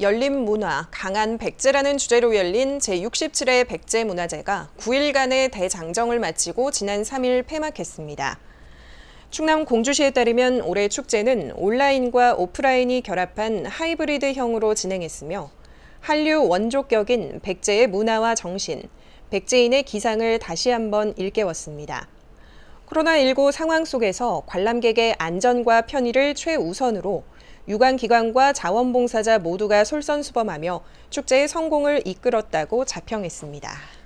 열린 문화, 강한 백제라는 주제로 열린 제67회 백제문화제가 9일간의 대장정을 마치고 지난 3일 폐막했습니다. 충남 공주시에 따르면 올해 축제는 온라인과 오프라인이 결합한 하이브리드형으로 진행했으며 한류 원조격인 백제의 문화와 정신, 백제인의 기상을 다시 한번 일깨웠습니다. 코로나19 상황 속에서 관람객의 안전과 편의를 최우선으로 유관기관과 자원봉사자 모두가 솔선수범하며 축제의 성공을 이끌었다고 자평했습니다.